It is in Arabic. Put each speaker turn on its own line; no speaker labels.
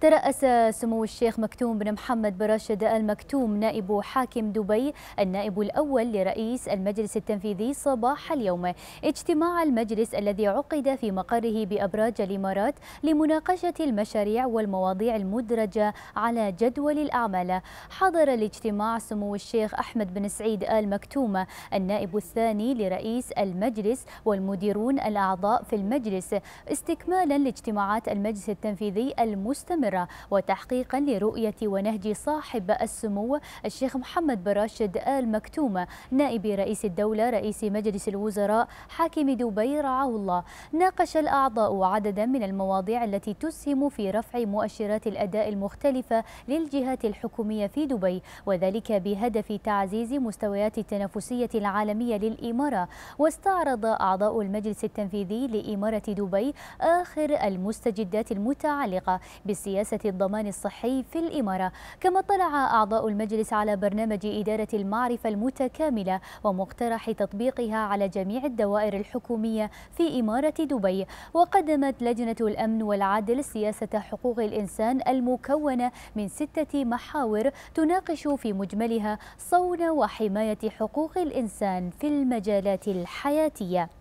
ترأس سمو الشيخ مكتوم بن محمد بن راشد المكتوم نائب حاكم دبي النائب الأول لرئيس المجلس التنفيذي صباح اليوم اجتماع المجلس الذي عقد في مقره بأبراج الإمارات لمناقشة المشاريع والمواضيع المدرجة على جدول الأعمال حضر الاجتماع سمو الشيخ أحمد بن سعيد آل مكتوم النائب الثاني لرئيس المجلس والمديرون الأعضاء في المجلس استكمالا لاجتماعات المجلس التنفيذي المستمر مستمرة وتحقيقا لرؤية ونهج صاحب السمو الشيخ محمد بن راشد آل مكتومة نائب رئيس الدولة رئيس مجلس الوزراء حاكم دبي رعاه الله ناقش الأعضاء عددا من المواضيع التي تسهم في رفع مؤشرات الأداء المختلفة للجهات الحكومية في دبي وذلك بهدف تعزيز مستويات التنافسية العالمية للإمارة واستعرض أعضاء المجلس التنفيذي لإمارة دبي آخر المستجدات المتعلقة بالسياسة سياسة الضمان الصحي في الإمارة كما اطلع أعضاء المجلس على برنامج إدارة المعرفة المتكاملة ومقترح تطبيقها على جميع الدوائر الحكومية في إمارة دبي وقدمت لجنة الأمن والعدل سياسة حقوق الإنسان المكونة من ستة محاور تناقش في مجملها صون وحماية حقوق الإنسان في المجالات الحياتية